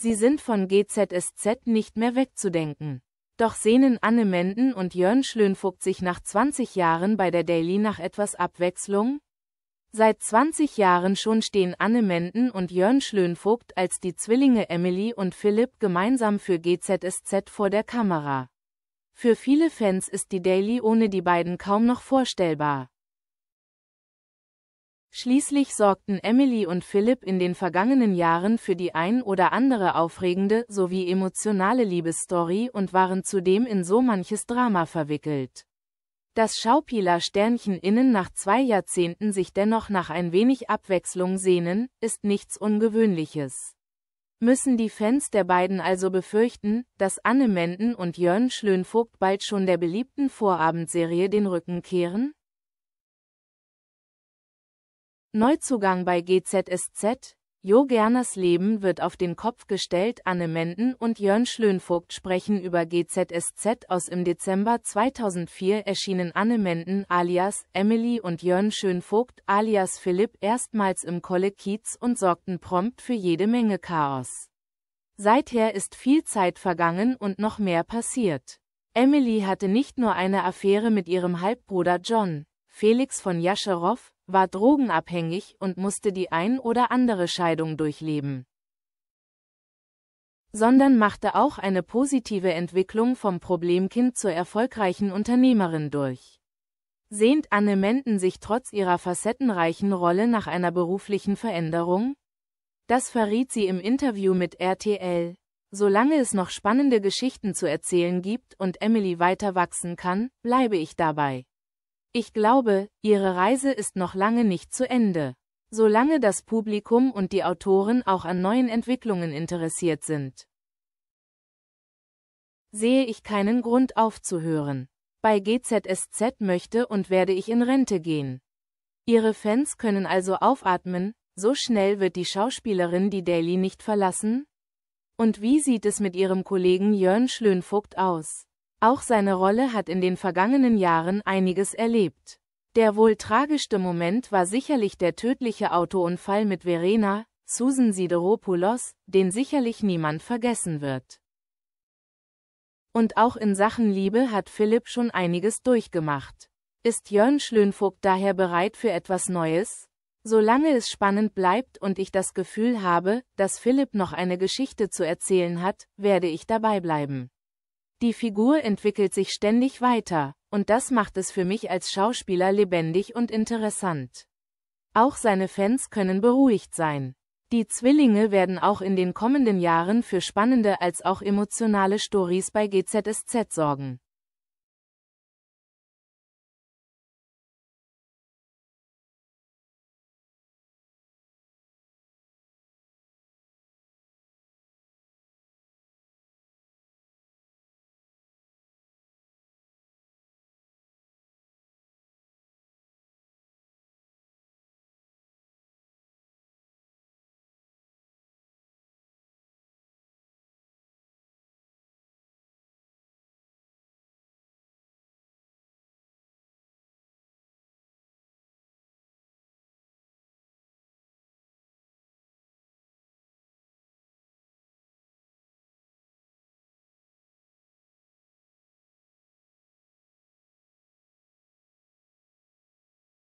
Sie sind von GZSZ nicht mehr wegzudenken. Doch sehnen Anne Menden und Jörn Schlönvogt sich nach 20 Jahren bei der Daily nach etwas Abwechslung? Seit 20 Jahren schon stehen Anne Menden und Jörn Schlönvogt als die Zwillinge Emily und Philipp gemeinsam für GZSZ vor der Kamera. Für viele Fans ist die Daily ohne die beiden kaum noch vorstellbar. Schließlich sorgten Emily und Philipp in den vergangenen Jahren für die ein oder andere aufregende sowie emotionale Liebesstory und waren zudem in so manches Drama verwickelt. Dass Schaupieler Sternchen innen nach zwei Jahrzehnten sich dennoch nach ein wenig Abwechslung sehnen, ist nichts Ungewöhnliches. Müssen die Fans der beiden also befürchten, dass Anne Menden und Jörn Schlönvogt bald schon der beliebten Vorabendserie den Rücken kehren? Neuzugang bei GZSZ, Jo Gerners Leben wird auf den Kopf gestellt. Anne Menden und Jörn Schlönvogt sprechen über GZSZ aus im Dezember 2004 erschienen Anne Menden alias Emily und Jörn Schönvogt alias Philipp erstmals im Kolle Kiez und sorgten prompt für jede Menge Chaos. Seither ist viel Zeit vergangen und noch mehr passiert. Emily hatte nicht nur eine Affäre mit ihrem Halbbruder John, Felix von Jascherow, war drogenabhängig und musste die ein oder andere Scheidung durchleben. Sondern machte auch eine positive Entwicklung vom Problemkind zur erfolgreichen Unternehmerin durch. Sehnt Anne Menden sich trotz ihrer facettenreichen Rolle nach einer beruflichen Veränderung? Das verriet sie im Interview mit RTL. Solange es noch spannende Geschichten zu erzählen gibt und Emily weiter wachsen kann, bleibe ich dabei. Ich glaube, ihre Reise ist noch lange nicht zu Ende. Solange das Publikum und die Autoren auch an neuen Entwicklungen interessiert sind, sehe ich keinen Grund aufzuhören. Bei GZSZ möchte und werde ich in Rente gehen. Ihre Fans können also aufatmen, so schnell wird die Schauspielerin die Daily nicht verlassen? Und wie sieht es mit ihrem Kollegen Jörn Schlönvogt aus? Auch seine Rolle hat in den vergangenen Jahren einiges erlebt. Der wohl tragischste Moment war sicherlich der tödliche Autounfall mit Verena, Susan Sideropoulos, den sicherlich niemand vergessen wird. Und auch in Sachen Liebe hat Philipp schon einiges durchgemacht. Ist Jörn Schlönvogt daher bereit für etwas Neues? Solange es spannend bleibt und ich das Gefühl habe, dass Philipp noch eine Geschichte zu erzählen hat, werde ich dabei bleiben. Die Figur entwickelt sich ständig weiter, und das macht es für mich als Schauspieler lebendig und interessant. Auch seine Fans können beruhigt sein. Die Zwillinge werden auch in den kommenden Jahren für spannende als auch emotionale Stories bei GZSZ sorgen.